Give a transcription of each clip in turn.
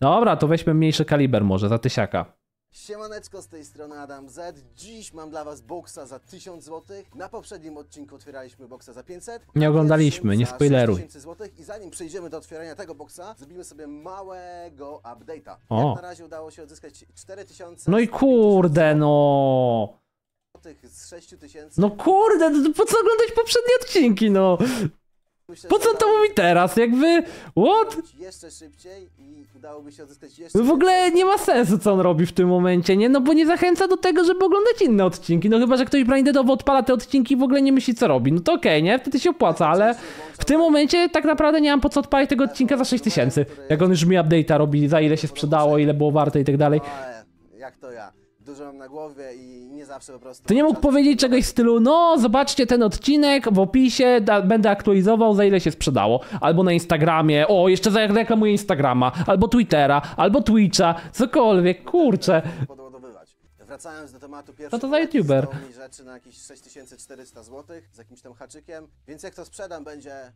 Dobra, to weźmy mniejszy kaliber może, za tysiaka. Siemaneczko z tej strony Adam Z. Dziś mam dla was boksa za 1000 zł. Na poprzednim odcinku otwieraliśmy boksa za 500. Nie oglądaliśmy, nie spoileruj. Złotych. I zanim przejdziemy do otwierania tego boksa, zrobimy sobie małego update'a. O. Jak na razie udało się odzyskać 4000. No i no. No kurde no. Zł. No kurde, po co oglądać poprzednie odcinki no. Po co tak. to mówi teraz? Jakby... What? Jeszcze szybciej i udałoby się odzyskać jeszcze... No w ogóle nie ma sensu, co on robi w tym momencie, nie? No bo nie zachęca do tego, żeby oglądać inne odcinki. No chyba, że ktoś brandedowo odpala te odcinki i w ogóle nie myśli, co robi. No to okej, okay, nie? Wtedy się opłaca, ale w tym momencie tak naprawdę nie mam po co odpalić tego odcinka za 6000. Jak on już mi update'a robi, za ile się sprzedało, ile było warte i tak dalej. Jak to ja? dużo mam na głowie i nie zawsze po prostu... To nie mógł powiedzieć czegoś w stylu, no zobaczcie ten odcinek w opisie, da, będę aktualizował za ile się sprzedało. Albo na Instagramie, o jeszcze zareklamuję Instagrama, albo Twittera, albo Twitcha, cokolwiek, kurczę. Podobodowywać. Wracając do tematu pierwszego, no to za YouTuber. mi rzeczy na jakieś 6400 zł z jakimś tam haczykiem, więc jak to sprzedam będzie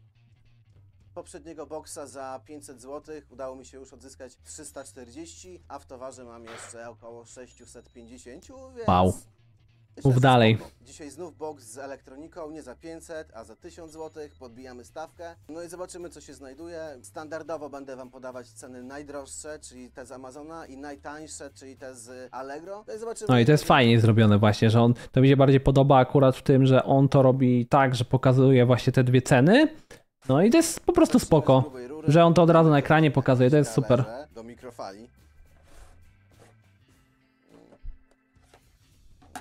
Poprzedniego boksa za 500 zł udało mi się już odzyskać 340, a w towarze mam jeszcze około 650, więc... Wow. Mów dalej. Dzisiaj znów box z elektroniką, nie za 500, a za 1000 zł. Podbijamy stawkę. No i zobaczymy, co się znajduje. Standardowo będę Wam podawać ceny najdroższe, czyli te z Amazona i najtańsze, czyli te z Allegro. No i, zobaczymy, no i to jest fajnie zrobione właśnie, że on, to mi się bardziej podoba akurat w tym, że on to robi tak, że pokazuje właśnie te dwie ceny, no i to jest po prostu spoko, że on to od razu na ekranie pokazuje, to jest super. Do mikrofali.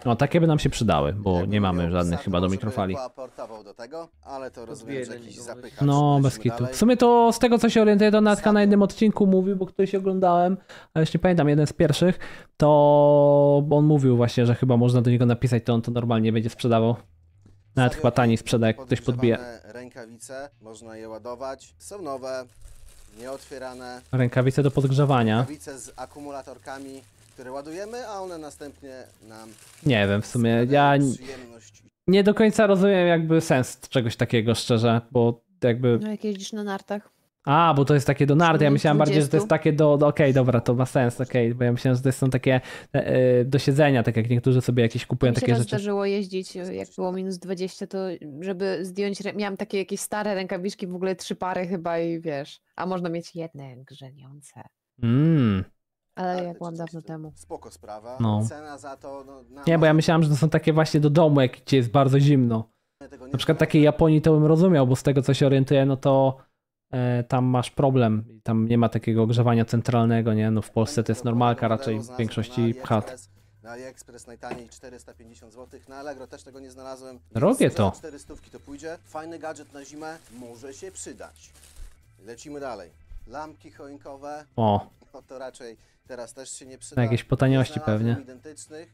No takie by nam się przydały, bo nie mamy żadnych chyba do mikrofali. No bez kitu. W sumie to z tego co się orientuję, to Natka na jednym odcinku mówił, bo któryś oglądałem, ale już nie pamiętam, jeden z pierwszych, to on mówił właśnie, że chyba można do niego napisać, to on to normalnie będzie sprzedawał. Nawet chyba taniej sprzeda, jak ktoś podbije. rękawice, można je ładować. Są nowe, nieotwierane. Rękawice do podgrzewania. Rękawice z akumulatorkami, które ładujemy, a one następnie nam... Nie wiem, w sumie ja nie do końca rozumiem jakby sens czegoś takiego, szczerze, bo jakby... No jak jeździsz na nartach. A, bo to jest takie do nardy. Ja myślałem 20. bardziej, że to jest takie do. do Okej, okay, dobra, to ma sens, okej, okay, bo ja myślałem, że to są takie e, e, do siedzenia, tak jak niektórzy sobie jakieś kupują Mi się takie rzeczy. zdarzyło jeździć, jak było minus 20, to żeby zdjąć. Miałam takie jakieś stare rękawiczki, w ogóle trzy pary chyba i wiesz. A można mieć jedne grzeniące. Mmm. Ale jak byłam dawno temu. Spoko sprawa. No. Cena za to. No, nie, bo ja myślałam, że to są takie właśnie do domu, jak gdzie jest bardzo zimno. Na przykład takiej Japonii to bym rozumiał, bo z tego co się orientuję, no to E, tam masz problem, tam nie ma takiego ogrzewania centralnego, nie? No w Polsce to jest normalka raczej w większości chat. Na AliExpress najtaniej 450 zł, na Allegro też tego nie znalazłem. Robię to. 400 to pójdzie. Fajny gadżet na zimę może się przydać. Lecimy dalej. Lampki choinkowe. O no to raczej teraz też się nie przyda. Na jakieś potaniości pewnie.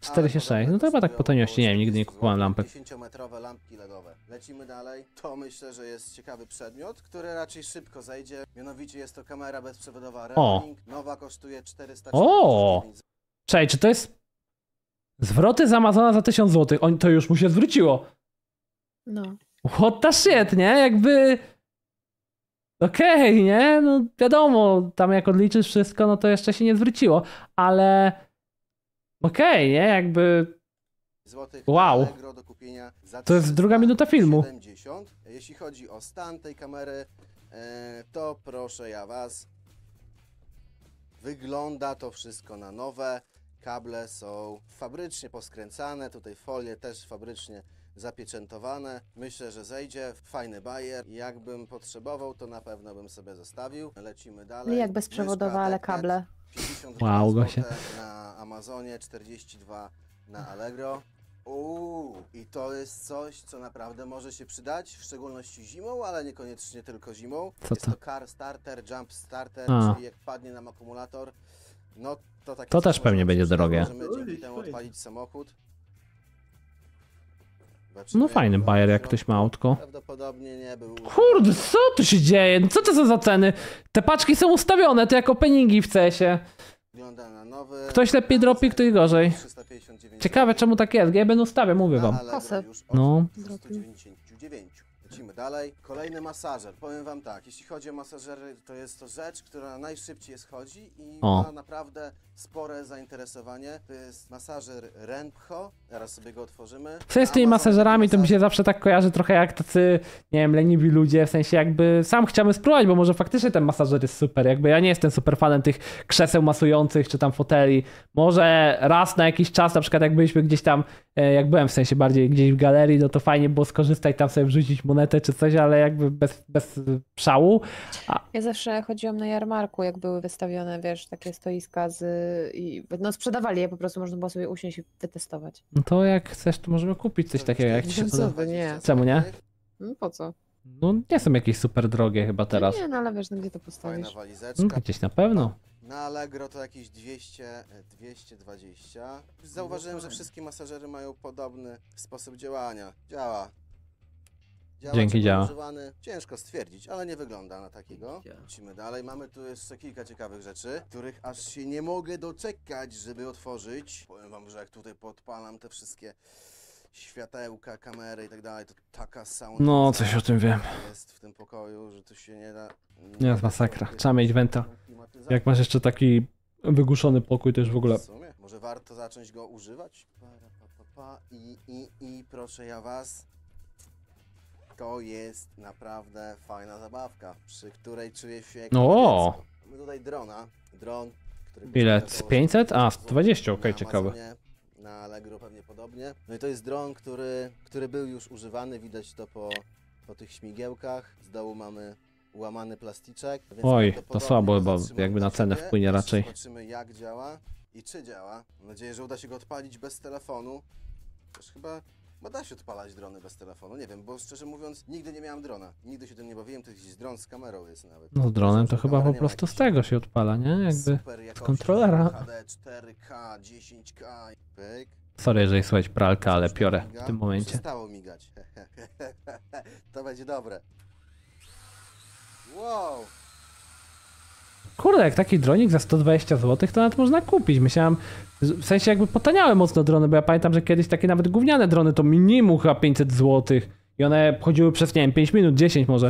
46, no to chyba tak potaniości, nie wiem, nigdy nie kupowałem lampek. 10-metrowe lampki LEDowe. Lecimy dalej. To myślę, że jest ciekawy przedmiot, który raczej szybko zejdzie. Mianowicie jest to kamera bezprzewodowa Reoning. Nowa kosztuje 449 O. Cześć, czy to jest... Zwroty z Amazona za 1000 zł. On, to już mu się zwróciło. No. What the shit, nie? Jakby okej, okay, nie? No wiadomo, tam jak odliczysz wszystko, no to jeszcze się nie zwróciło, ale okej, okay, nie? Jakby złotych wow. to jest druga minuta filmu. 70. Jeśli chodzi o stan tej kamery, e, to proszę ja was, wygląda to wszystko na nowe. Kable są fabrycznie poskręcane, tutaj folie też fabrycznie zapieczętowane. Myślę, że zejdzie. Fajny bajer. Jakbym potrzebował, to na pewno bym sobie zostawił. Lecimy dalej. Jak bezprzewodowe, ale kable. 52 Wow, Gosia. Na Amazonie 42 na Allegro. Uuu, i to jest coś, co naprawdę może się przydać, w szczególności zimą, ale niekoniecznie tylko zimą. Co jest to? to car starter, jump starter, A. czyli jak padnie nam akumulator, no to tak To też pewnie będzie drogie. Możemy dzięki temu odpalić samochód. Znaczy, no fajny no, bajer, no, jak ktoś ma no, autko. Kurde, co tu się dzieje? Co to są za ceny? Te paczki są ustawione, to jak peningi w cesie. Ktoś lepiej dropi, ktoś gorzej. Ciekawe czemu tak jest, ja będę ustawiał, mówię wam. No. Lecimy dalej. Kolejny masażer. Powiem wam tak, jeśli chodzi o masażery, to jest to rzecz, która najszybciej schodzi i O. ma naprawdę spore zainteresowanie. To jest masażer Renpho. teraz sobie go otworzymy. W sensie z tymi masażerami to mi się zawsze tak kojarzy trochę jak tacy, nie wiem, leniwi ludzie, w sensie jakby sam chciałbym spróbować, bo może faktycznie ten masażer jest super, jakby ja nie jestem super fanem tych krzeseł masujących czy tam foteli, może raz na jakiś czas, na przykład jak byliśmy gdzieś tam, e, jak byłem w sensie bardziej gdzieś w galerii, no to fajnie było skorzystać tam sobie wrzucić monetę czy coś, ale jakby bez, bez szału. A... Ja zawsze chodziłam na jarmarku, jak były wystawione, wiesz, takie stoiska z... I, no sprzedawali je po prostu, można było sobie usiąść i wytestować. No to jak chcesz, to możemy kupić coś takiego, jak się no Nie. Czemu nie? No po co? No nie są jakieś super drogie chyba no teraz. nie, no ale wiesz, no gdzie to postawisz? No, gdzieś na pewno. Na Allegro to jakieś 200, 220. Zauważyłem, że wszystkie masażery mają podobny sposób działania. Działa. Działa Dzięki, działa. Używany. Ciężko stwierdzić, ale nie wygląda na takiego. Lecimy dalej. Mamy tu jeszcze kilka ciekawych rzeczy, których aż się nie mogę doczekać, żeby otworzyć. Powiem wam, że jak tutaj podpalam te wszystkie światełka, kamery i tak dalej, to taka sama. No, coś o tym wiem. ...jest w tym pokoju, że tu się nie da... Nie, jest masakra. Trzeba mieć wenta. Jak masz jeszcze taki wygłuszony pokój, to już w ogóle... W sumie, może warto zacząć go używać? Pa, pa, pa, I, i, i, proszę ja was to jest naprawdę fajna zabawka, przy której czuję się jak No. Mamy tutaj drona, dron, który... Ile? 500? A, 120, okej, na ciekawe. Na Allegro pewnie podobnie. No i to jest dron, który, który był już używany, widać to po, po tych śmigiełkach. Z dołu mamy łamany plasticzek. więc Oj, to słabo, bo jakby na cenę wpłynie raczej. Zobaczymy jak działa i czy działa. Mam nadzieję, że uda się go odpalić bez telefonu. Też chyba bo da się odpalać drony bez telefonu, nie wiem, bo szczerze mówiąc nigdy nie miałem drona. Nigdy się tym nie bawiłem, to jakiś dron z kamerą jest nawet. No z dronem to chyba po prostu z tego się odpala, nie? Jakby z kontrolera. HD, 4K, 10K, pyk. Sorry, jeżeli słychać pralka, ale piorę w tym momencie. Przestało migać. to będzie dobre. Wow! kurde, jak taki dronik za 120 zł, to nawet można kupić. Myślałem, w sensie jakby potaniały mocno drony, bo ja pamiętam, że kiedyś takie nawet gówniane drony to minimum chyba 500 zł. I one chodziły przez, nie wiem, 5 minut, 10 może.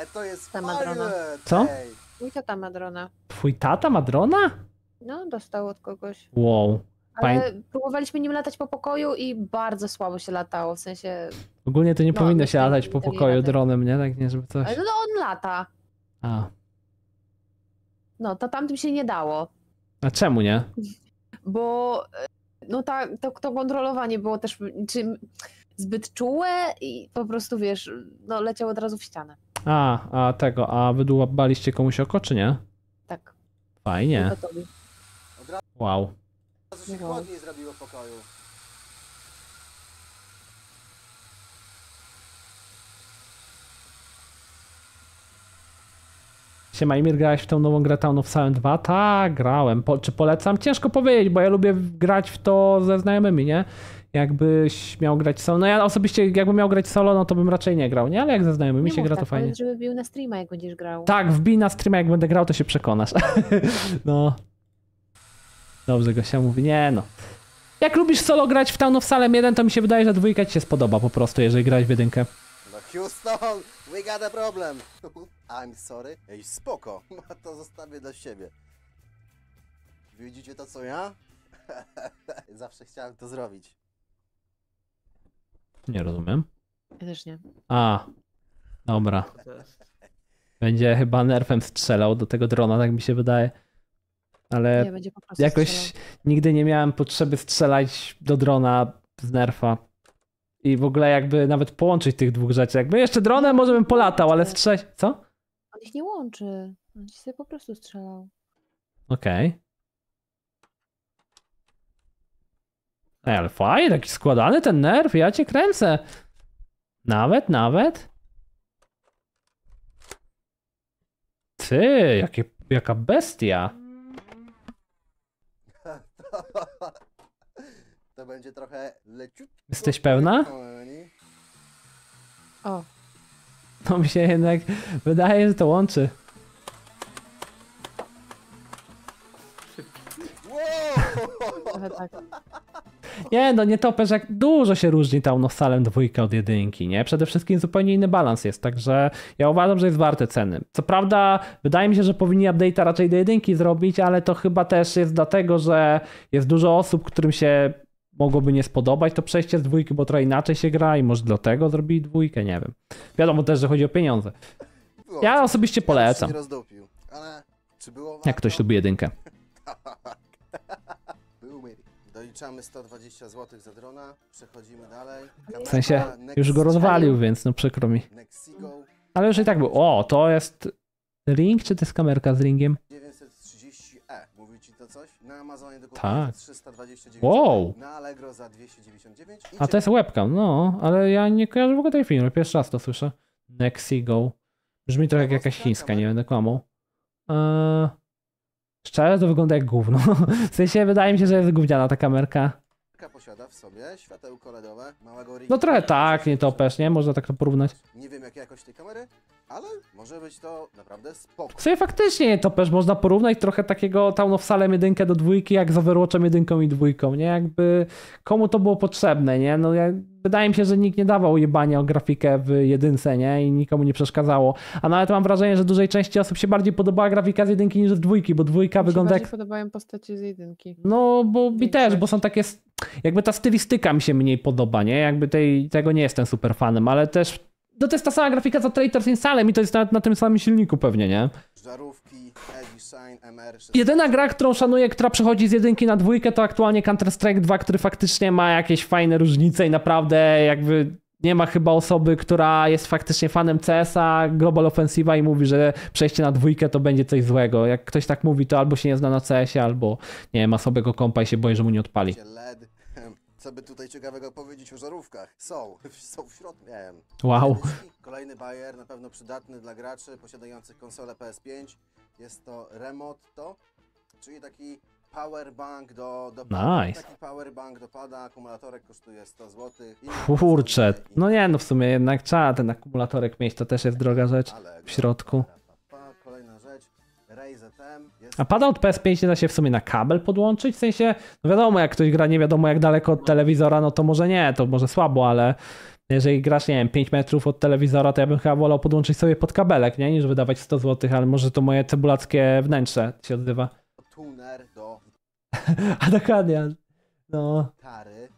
E, to jest ta drona. Co? Mój tata ma drona. Twój tata ma drona? No, dostał od kogoś. Wow. Ale próbowaliśmy nim latać po pokoju i bardzo słabo się latało, w sensie... Ogólnie to nie no, powinno się latać po pokoju latać. dronem, nie? Tak, nie, żeby coś... Ale no on lata. A. No, to tamtym się nie dało. A czemu nie? Bo e, no ta, to, to kontrolowanie było też zbyt czułe i po prostu wiesz, no leciał od razu w ścianę. A, a tego, a wydłubaliście komuś oko, czy nie? Tak. Fajnie. Wow. Razu się chłodniej no. zrobiło pokoju. Siema Imir, grałeś w tę nową grę Town of Salem 2? Tak, grałem. Po, czy polecam? Ciężko powiedzieć, bo ja lubię grać w to ze znajomymi, nie? Jakbyś miał grać solo, no ja osobiście jakbym miał grać solo, no to bym raczej nie grał, nie? Ale jak ze znajomymi nie się gra, tak, to fajnie. Powiedz, żeby bił na streama, jak będziesz grał. Tak, wbij na streama, jak będę grał, to się przekonasz. no. Dobrze, Gosia mówi, nie no. Jak lubisz solo grać w Town of Salem 1, to mi się wydaje, że dwójka ci się spodoba po prostu, jeżeli grać w jedynkę. No Houston, we got a problem. I'm sorry. Ej, spoko, to zostawię dla siebie. Widzicie to, co ja? Zawsze chciałem to zrobić. Nie rozumiem. Ja też nie. A, dobra. Będzie chyba nerfem strzelał do tego drona, tak mi się wydaje. Ale nie, jakoś strzelał. nigdy nie miałem potrzeby strzelać do drona z nerfa. I w ogóle jakby nawet połączyć tych dwóch rzeczy. Jakby jeszcze dronem może bym polatał, ale tak. strzelać... Co? on ich nie łączy. On ci sobie po prostu strzelał. Okej. Okay. Ej, ale fajnie, taki składany ten nerw, ja cię kręcę. Nawet, nawet. Ty, jakie, jaka bestia. To będzie trochę leciutko. Jesteś pewna? O. To mi się jednak wydaje, że to łączy. Tak. Nie, no nie topesz, jak dużo się różni ta Unosalem dwójka od jedynki, nie? Przede wszystkim zupełnie inny balans jest, także ja uważam, że jest warte ceny. Co prawda, wydaje mi się, że powinni update'a raczej do jedynki zrobić, ale to chyba też jest dlatego, że jest dużo osób, którym się mogłoby nie spodobać to przejście z dwójki, bo trochę inaczej się gra i może dlatego zrobili dwójkę, nie wiem. Wiadomo też, że chodzi o pieniądze. ja osobiście polecam. Jak ktoś lubi jedynkę. Doliczamy 120 zł za drona, przechodzimy dalej. w sensie już go rozwalił, więc no przykro mi. Ale już i tak był. O, to jest ring, czy to jest kamerka z ringiem? To coś? Na Amazonie tak. 329. Wow. Na Allegro za 299. A to jest webcam, no, ale ja nie kojarzę w ogóle tej firmy. Pierwszy raz to słyszę. Nexigo. Brzmi trochę jak jakaś chińska, nie będę kłamał. Eee, szczerze to wygląda jak gówno. W sensie wydaje mi się, że jest gówniana ta kamerka. Posiada w sobie światełko LEDowe, małego No trochę tak, nie to topesz, nie? Można tak to porównać. Nie wiem jak jakość tej kamery, ale może być to naprawdę spoko. W sumie faktycznie to też można porównać trochę takiego Town of Salem do dwójki, jak z Overwatchem jedynką i dwójką, nie? Jakby komu to było potrzebne, nie? No wydaje mi się, że nikt nie dawał jebania o grafikę w jedynce, nie? I nikomu nie przeszkadzało. A nawet mam wrażenie, że dużej części osób się bardziej podobała grafika z jedynki niż z dwójki, bo dwójka wygląda jak... podobają postacie z jedynki. No, bo mi też, bo są takie... Jakby ta stylistyka mi się mniej podoba, nie? Jakby tej, tego nie jestem super fanem, ale też no to jest ta sama grafika co Traitors Salem i to jest na, na tym samym silniku pewnie, nie? Żarówki, MR... Jedyna gra, którą szanuję, która przechodzi z jedynki na dwójkę, to aktualnie Counter-Strike 2, który faktycznie ma jakieś fajne różnice i naprawdę jakby nie ma chyba osoby, która jest faktycznie fanem CS-a, Global Offensiva i mówi, że przejście na dwójkę to będzie coś złego. Jak ktoś tak mówi, to albo się nie zna na CS-ie, albo nie ma słabego kompa i się boi, że mu nie odpali. LED, co by tutaj ciekawego powiedzieć o żarówkach? Są, są w środku, Wow. Kolejny bajer, na pewno przydatny dla graczy posiadających konsolę PS5. Jest to Remoto, czyli taki powerbank do, do pada. Nice. Taki powerbank do pada, akumulatorek kosztuje 100 zł. Kurczę, no nie no w sumie jednak trzeba ten akumulatorek mieć, to też jest droga rzecz w środku. A pada od PS5 nie da się w sumie na kabel podłączyć? W sensie, no wiadomo, jak ktoś gra nie wiadomo jak daleko od telewizora, no to może nie, to może słabo, ale jeżeli grasz, nie wiem, 5 metrów od telewizora, to ja bym chyba wolał podłączyć sobie pod kabelek, nie? Niż wydawać 100 zł, ale może to moje cebulackie wnętrze się odzywa. Tuner do... A dokładnie, no. Kary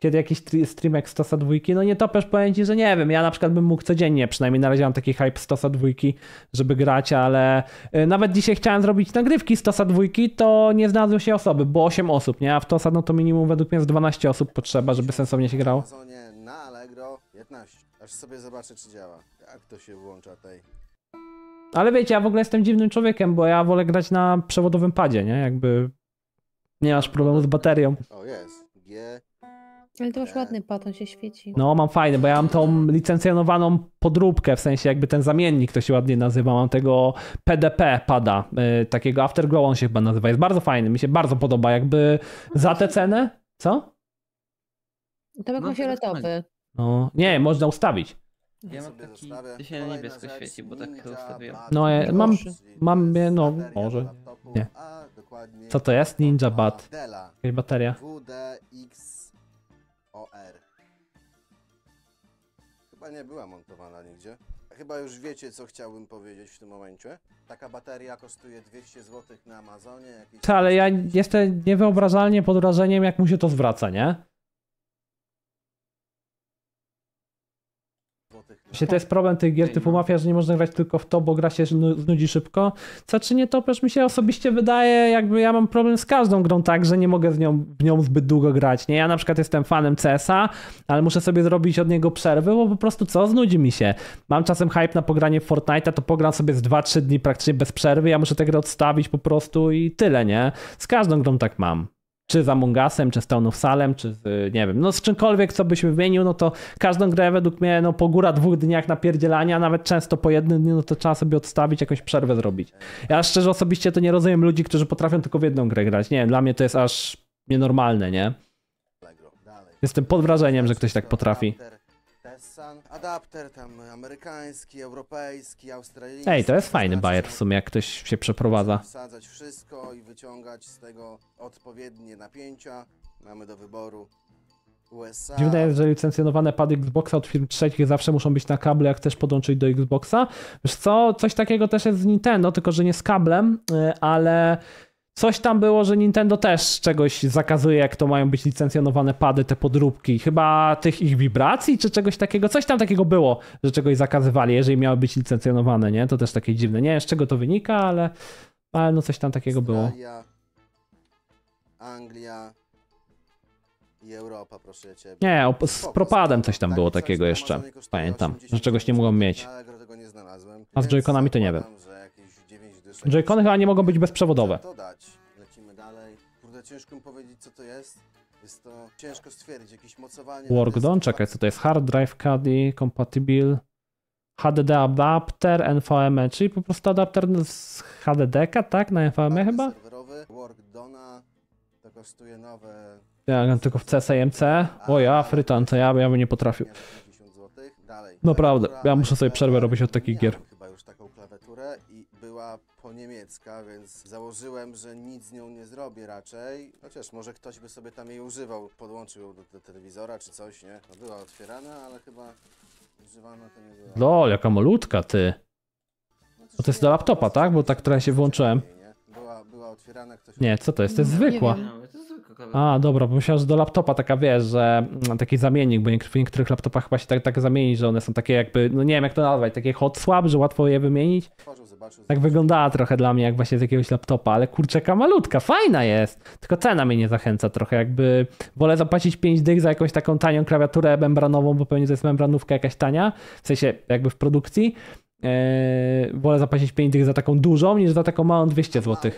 kiedy jakiś streamek stosa dwójki, no nie topesz pojęci, że nie wiem, ja na przykład bym mógł codziennie, przynajmniej na razie mam taki hype stosa dwójki, żeby grać, ale y, nawet dzisiaj chciałem zrobić nagrywki stosa dwójki, to nie znalazły się osoby, bo 8 osób, nie? A w tosa no to minimum według mnie z 12 osób potrzeba, żeby sensownie się grało. Na Allegro 15. Aż sobie zobaczę, czy działa. Jak to się włącza tej. Ale wiecie, ja w ogóle jestem dziwnym człowiekiem, bo ja wolę grać na przewodowym padzie, nie? Jakby nie masz problemu z baterią. O, jest. G, ale to masz ładny paton, się świeci. No, mam fajny, bo ja mam tą licencjonowaną podróbkę, w sensie jakby ten zamiennik to się ładnie nazywa. Mam tego PDP pada, y, takiego Afterglow on się chyba nazywa. Jest bardzo fajny, mi się bardzo podoba. Jakby za tę cenę, co? To jak no, No, nie, można ustawić. Ja mam taki, to się na niebiesko świeci, bo tak ustawiłem. No, ja, mam, mam, no, może, nie. Co to jest? Ninja Bat. Jakaś bateria. WDX chyba nie była montowana nigdzie. Chyba już wiecie, co chciałbym powiedzieć w tym momencie. Taka bateria kosztuje 200 zł na Amazonie. Jakieś... Ale ja jestem niewyobrażalnie pod wrażeniem, jak mu się to zwraca, nie? Właśnie to no. jest problem tych gier typu no. Mafia, że nie można grać tylko w to, bo gra się znudzi szybko. Co czy nie toperz mi się osobiście wydaje, jakby ja mam problem z każdą grą tak, że nie mogę z nią, w nią zbyt długo grać. Nie, ja na przykład jestem fanem CS-a, ale muszę sobie zrobić od niego przerwę, bo po prostu co, znudzi mi się. Mam czasem hype na pogranie w Fortnite'a, to pogram sobie z 2-3 dni praktycznie bez przerwy, ja muszę tę grę odstawić po prostu i tyle, nie? Z każdą grą tak mam czy z Among Usem, czy z Town of Salem, czy z, nie wiem, no z czymkolwiek, co byśmy wymienił, no to każdą grę według mnie, no po góra dwóch dniach napierdzielania, nawet często po jednym dniu, no to trzeba sobie odstawić, jakąś przerwę zrobić. Ja szczerze osobiście to nie rozumiem ludzi, którzy potrafią tylko w jedną grę grać. Nie wiem, dla mnie to jest aż nienormalne, nie? Jestem pod wrażeniem, że ktoś tak potrafi. Sun. Adapter tam amerykański, europejski, australijski. Ej, to jest fajny bajer w sumie, jak ktoś się przeprowadza. Wsadzać wszystko i wyciągać z tego odpowiednie napięcia. Mamy do wyboru USA. Dziwne jest, że licencjonowane pady Xboxa od firm trzecich zawsze muszą być na kable, jak chcesz podłączyć do Xboxa. Wiesz co, coś takiego też jest z Nintendo, tylko że nie z kablem, y, ale Coś tam było, że Nintendo też czegoś zakazuje, jak to mają być licencjonowane pady, te podróbki. Chyba tych ich wibracji czy czegoś takiego. Coś tam takiego było, że czegoś zakazywali, jeżeli miały być licencjonowane, nie? To też takie dziwne. Nie wiem, z czego to wynika, ale, ale no coś tam takiego było. Anglia i Europa, proszę Nie, o, z propadem coś tam było takiego jeszcze. Pamiętam, że czegoś nie mogą mieć. A z joyconami to nie wiem. Że... Joy-Cony chyba nie mogą być bezprzewodowe. Dodać. Lecimy dalej. Kurde, ciężko mi powiedzieć, co to jest. Jest to ciężko stwierdzić, jakieś mocowanie. Workdown, czekaj, co to jest? Hard Drive Caddy, Compatible, HDD Adapter, NVMe, czyli po prostu adapter z HDD, tak? Na NVMe tak, chyba? Serwerowy, Workdona, to kosztuje nowe... Ja tylko w CSMC. O ja, frytan, to ja, ja bym nie potrafił. Naprawdę, ja muszę sobie przerwę robić od takich gier klawiaturę i była po niemiecka, więc założyłem, że nic z nią nie zrobię raczej. Chociaż może ktoś by sobie tam jej używał, podłączył do, do telewizora czy coś, nie? No była otwierana, ale chyba używana to nie była. LOL, jaka malutka ty. No to, jest do laptopa, tak? Bo tak, która się włączyłem była, była otwierana, ktoś... Nie, co to jest? To jest zwykła. No, A, dobra, bo myślałem, że do laptopa taka, wiesz, że mm, taki zamiennik, bo w niektórych laptopach chyba się tak, tak zamieni, że one są takie jakby, no nie wiem jak to nazwać, takie hot swap, że łatwo je wymienić. Tak wyglądała trochę dla mnie jak właśnie z jakiegoś laptopa, ale kurczeka malutka, fajna jest, tylko cena mnie nie zachęca trochę, jakby wolę zapłacić 5 dych za jakąś taką tanią klawiaturę membranową, bo pewnie to jest membranówka jakaś tania, w sensie jakby w produkcji, Eee, wolę zapłacić 5 za taką dużą niż za taką małą 200 zł.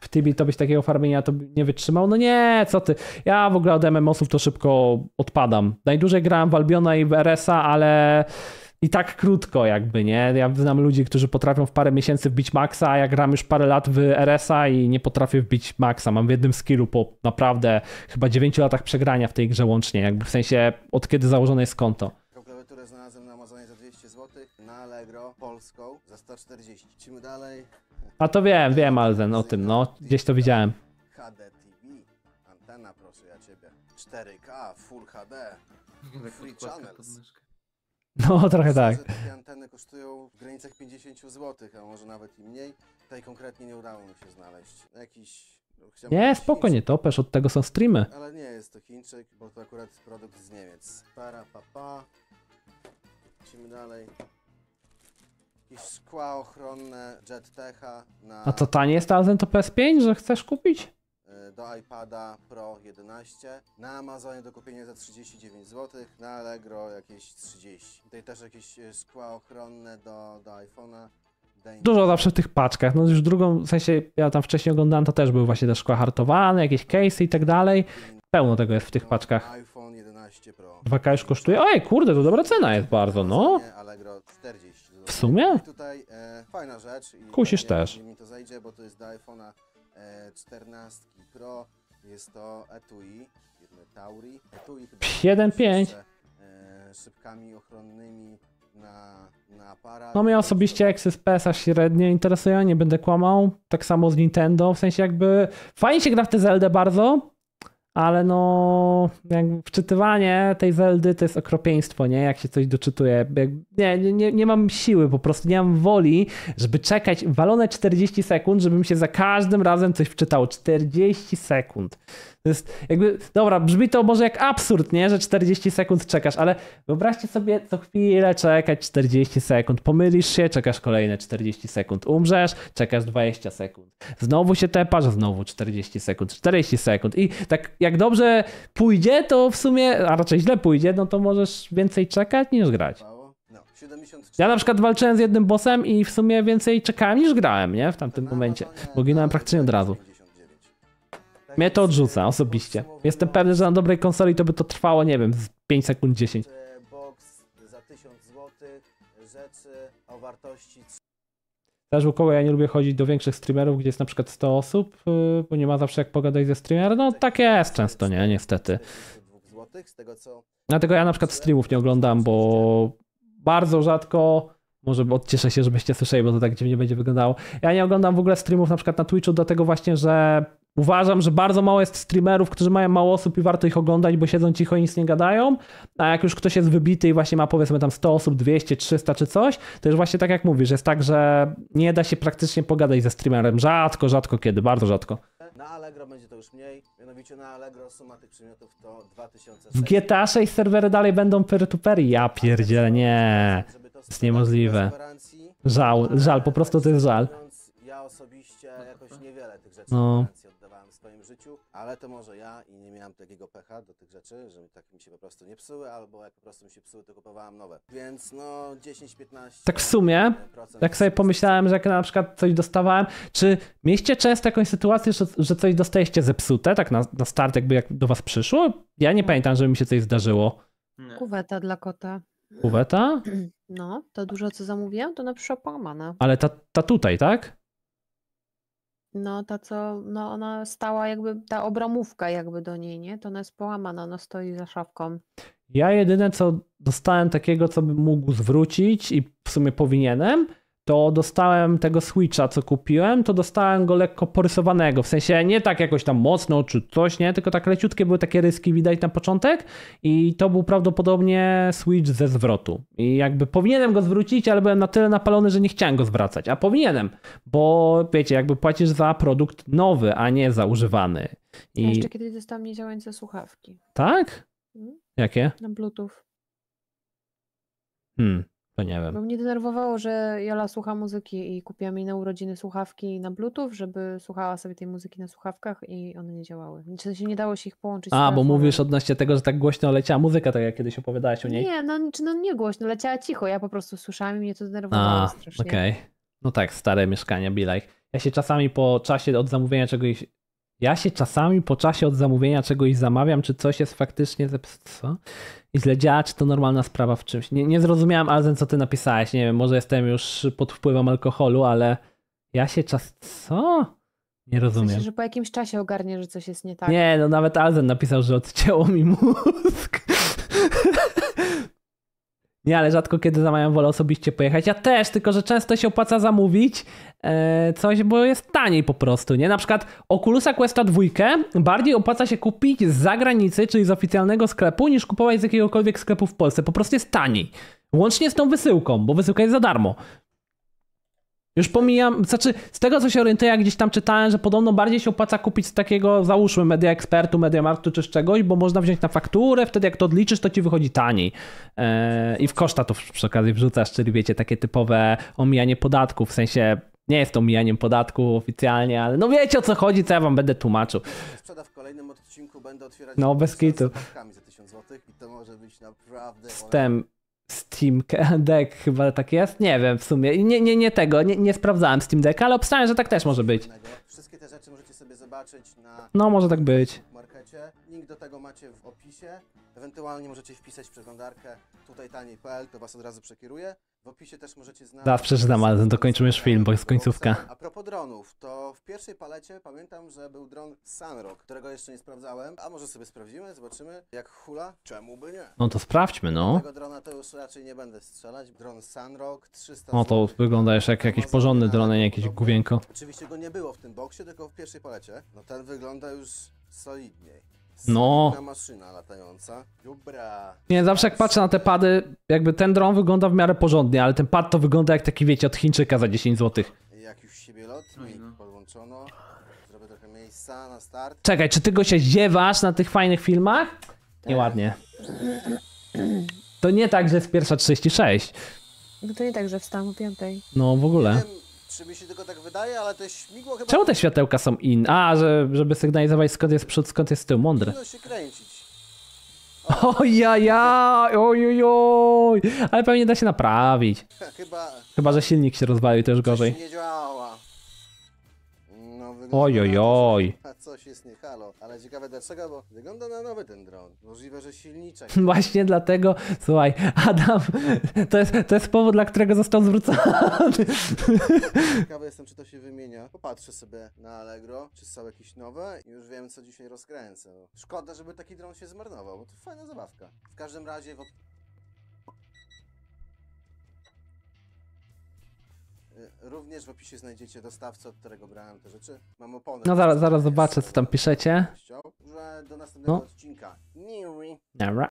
W Tibi to byś takiego farmienia to nie wytrzymał? No nie, co ty. Ja w ogóle od MMO-sów to szybko odpadam. Najdłużej grałem w Albiona i w RS-a, ale i tak krótko jakby, nie? Ja znam ludzi, którzy potrafią w parę miesięcy wbić maksa, a ja gram już parę lat w RS-a i nie potrafię wbić maksa. Mam w jednym skillu po naprawdę chyba 9 latach przegrania w tej grze łącznie, jakby w sensie od kiedy założone jest konto na Allegro polską za 140. Lecimy dalej. A to wiem, wiem, Alzen o tym, no. Gdzieś to widziałem. HD TV. Antena, proszę ja ciebie. 4K, Full HD. Free channels. No, trochę tak. Te anteny kosztują w granicach 50 zł, a może nawet i mniej. Tutaj konkretnie nie udało mi się znaleźć. Jakiś. Nie, powiedzieć topesz, od tego są streamy. Ale nie jest to Chińczyk, bo to akurat produkt z Niemiec. Para, papa. Lecimy dalej i szkła ochronne JetTecha na... A to tanie jest razem to PS5, że chcesz kupić? E, do iPada Pro 11. Na Amazonie do kupienia za 39 zł, na Allegro jakieś 30. Tutaj też jakieś e, skła ochronne do, do iPhone'a. Dużo zawsze w tych paczkach. No już drugą, w sensie ja tam wcześniej oglądałem, to też były właśnie te szkła hartowane, jakieś case i tak dalej. Pełno tego jest w tych no, paczkach. iPhone 11 Pro. 2K już kosztuje. Oj, kurde, to dobra cena jest bardzo, no. Allegro 40. W sumie? Tutaj e, fajna rzecz. I Kusisz też. Mi to zajdzie, bo to jest do iPhone'a e, 14 Pro. Jest to etui, Tauri. Etui chyba Z, e, szybkami ochronnymi na, na aparat. No mnie osobiście Access PSA średnio interesuje, nie będę kłamał. Tak samo z Nintendo, w sensie jakby fajnie się gra w te Zelda bardzo, ale no wczytywanie tej Zeldy to jest okropieństwo, nie? Jak się coś doczytuje. Nie, nie, nie mam siły, po prostu nie mam woli, żeby czekać walone 40 sekund, żebym się za każdym razem coś wczytał. 40 sekund. To jest jakby, dobra, brzmi to może jak absurd, nie? Że 40 sekund czekasz, ale wyobraźcie sobie co chwilę czekać 40 sekund. Pomylisz się, czekasz kolejne 40 sekund. Umrzesz, czekasz 20 sekund. Znowu się tepasz, znowu 40 sekund, 40 sekund. I tak jak jak dobrze pójdzie, to w sumie, a raczej źle pójdzie, no to możesz więcej czekać niż grać. No, ja na przykład walczyłem z jednym bossem i w sumie więcej czekałem niż grałem, nie? W tamtym no, no, momencie, bo ginąłem praktycznie od tak, razu. Tak Mnie to odrzuca e, osobiście. Jestem pewny, że na dobrej konsoli to by to trwało, nie wiem, 5 sekund 10. Też koło ja nie lubię chodzić do większych streamerów, gdzie jest na przykład 100 osób, y, bo nie ma zawsze jak pogadać ze streamerem. No tak jest często, nie, niestety. Dlatego ja na przykład streamów nie oglądam, bo bardzo rzadko, może odcieszę się, żebyście słyszeli, bo to tak dziwnie będzie wyglądało. Ja nie oglądam w ogóle streamów na przykład na Twitchu, dlatego właśnie, że Uważam, że bardzo mało jest streamerów, którzy mają mało osób i warto ich oglądać, bo siedzą cicho i nic nie gadają. A jak już ktoś jest wybity i właśnie ma powiedzmy tam 100 osób, 200, 300 czy coś, to już właśnie tak jak mówisz, jest tak, że nie da się praktycznie pogadać ze streamerem. Rzadko, rzadko kiedy, bardzo rzadko. Na Allegro będzie to już mniej, mianowicie na Allegro suma tych przymiotów to 2000. W GTA 6 serwery dalej będą per to peer Ja pierdzielę, nie. To jest niemożliwe. Żal, żal, po prostu to jest żal. Ja osobiście no jakoś tak. niewiele tych rzeczy No. oddawałem w swoim życiu, ale to może ja i nie miałem takiego pecha do tych rzeczy, że mi tak mi się po prostu nie psuły, albo jak po prostu mi się psuły, to kupowałem nowe. Więc no 10-15%. Tak w sumie, tak sobie pomyślałem, że jak na przykład coś dostawałem, czy mieliście często jakąś sytuację, że, że coś dostaliście zepsute, tak na, na start jakby jak do was przyszło? Ja nie no. pamiętam, żeby mi się coś zdarzyło. Nie. Kuweta dla kota. Kuweta? No, to dużo co zamówiłam, to na przyszła połamana. Ale ta, ta tutaj, tak? No ta co, no ona stała jakby, ta obramówka jakby do niej, nie? To ona jest połamana, ona stoi za szafką. Ja jedyne co dostałem takiego, co bym mógł zwrócić i w sumie powinienem, to dostałem tego Switcha, co kupiłem, to dostałem go lekko porysowanego, w sensie nie tak jakoś tam mocno czy coś, nie, tylko tak leciutkie były takie ryski widać na początek i to był prawdopodobnie Switch ze zwrotu. I jakby powinienem go zwrócić, ale byłem na tyle napalony, że nie chciałem go zwracać, a powinienem, bo wiecie, jakby płacisz za produkt nowy, a nie za używany. I... Ja jeszcze kiedyś dostałem niedziałające słuchawki. Tak? Hmm? Jakie? Na Bluetooth. Hmm. To no nie wiem. Bo mnie denerwowało, że Jola słucha muzyki i kupiła mi na urodziny słuchawki na bluetooth, żeby słuchała sobie tej muzyki na słuchawkach i one nie działały. W sensie nie dało się ich połączyć. A, bo mówisz odnośnie tego, że tak głośno leciała muzyka, tak jak kiedyś opowiadałaś o niej. Nie, no, znaczy, no nie głośno, leciała cicho, ja po prostu słyszałam i mnie to denerwowało A, strasznie. okej. Okay. No tak, stare mieszkania, bilaj. Like. Ja się czasami po czasie od zamówienia czegoś, ja się czasami po czasie od zamówienia czegoś zamawiam, czy coś jest faktycznie zepsute i źle działa, czy to normalna sprawa w czymś. Nie, nie zrozumiałem, Alzen, co ty napisałeś. Nie wiem, może jestem już pod wpływem alkoholu, ale ja się czas... Co? Nie rozumiem. Myślę, że po jakimś czasie ogarnie, że coś jest nie tak. Nie, no nawet Alzen napisał, że odcięło mi mózg. Nie, ale rzadko kiedy mają wolę osobiście pojechać. Ja też, tylko że często się opłaca zamówić e, coś, bo jest taniej po prostu, nie? Na przykład Oculusa Questa 2 bardziej opłaca się kupić z zagranicy, czyli z oficjalnego sklepu, niż kupować z jakiegokolwiek sklepu w Polsce. Po prostu jest taniej. Łącznie z tą wysyłką, bo wysyłka jest za darmo. Już pomijam, znaczy z tego co się orientuję, jak gdzieś tam czytałem, że podobno bardziej się opłaca kupić z takiego, załóżmy, media ekspertu, media marktu czy z czegoś, bo można wziąć na fakturę, wtedy jak to odliczysz, to ci wychodzi taniej. Eee, I w koszta to przy okazji wrzucasz, czyli wiecie, takie typowe omijanie podatków, w sensie nie jest to omijaniem podatku oficjalnie, ale no wiecie o co chodzi, co ja wam będę tłumaczył. Sprzeda w kolejnym odcinku będę otwierać no, bez kitu. za 1000 zł i to może być naprawdę... Wstęp. Steam Deck chyba tak jest? Nie wiem w sumie. Nie, nie, nie tego, nie, nie sprawdzałem Steam Deck, ale obstawiam, że tak też może być. Wszystkie te rzeczy możecie sobie zobaczyć na... No, może tak być koncie. Link do tego macie w opisie. Ewentualnie możecie wpisać w przeglądarkę tutaj taniej.pl, to was od razu przekieruje. W opisie też możecie znaleźć... Da, przeczytam, ale dokończymy już film, bo jest końcówka. A propos dronów, to w pierwszej palecie pamiętam, że był dron Sunrock, którego jeszcze nie sprawdzałem. A może sobie sprawdzimy, zobaczymy jak hula? Czemu by nie? No to sprawdźmy, no. Tego drona to już raczej nie będę strzelać. Dron Sunrock 300... No to wygląda jeszcze jak jakiś porządny dron, a nie jakieś gówienko. Oczywiście go nie było w tym boksie, tylko w pierwszej palecie. No ten wygląda już solidniej. No. maszyna latająca. Dobra. Nie, zawsze jak patrzę na te pady, jakby ten dron wygląda w miarę porządnie, ale ten pad to wygląda jak taki, wiecie, od Chińczyka za 10 zł. Jak już siebie lot, no. podłączono. Zrobię trochę miejsca na start. Czekaj, czy ty go się ziewasz na tych fajnych filmach? Tak. Nieładnie. To nie tak, że w pierwsza 36. No to nie tak, że wstałam o 5. No w ogóle. Czy mi się tylko tak wydaje, ale to śmigło chyba... Czemu te światełka są inne. A, że, żeby sygnalizować skąd jest przód, skąd jest tył. Mądre. Powinno się kręcić. O ja, ja, oj, oj, oj. Ale pewnie da się naprawić. Chyba... Chyba, że silnik się rozwalił, to już gorzej. nie Oj, oj, oj. A coś jest nie halo, ale ciekawe dlaczego, bo wygląda na nowy ten dron. Możliwe, że silniczek. Właśnie dlatego, słuchaj, Adam, to jest, to jest powód, dla którego został zwrócony. Ciekawy jestem, czy to się wymienia. Popatrzę sobie na Allegro, czy są jakieś nowe i już wiem, co dzisiaj rozkręcę. Szkoda, żeby taki dron się zmarnował, bo to fajna zabawka. W każdym razie w Również w opisie znajdziecie dostawcę, od którego brałem te rzeczy. Mam oponę. No zaraz, zaraz zobaczę, co tam piszecie. Że do następnego No. odcinka. Niuri.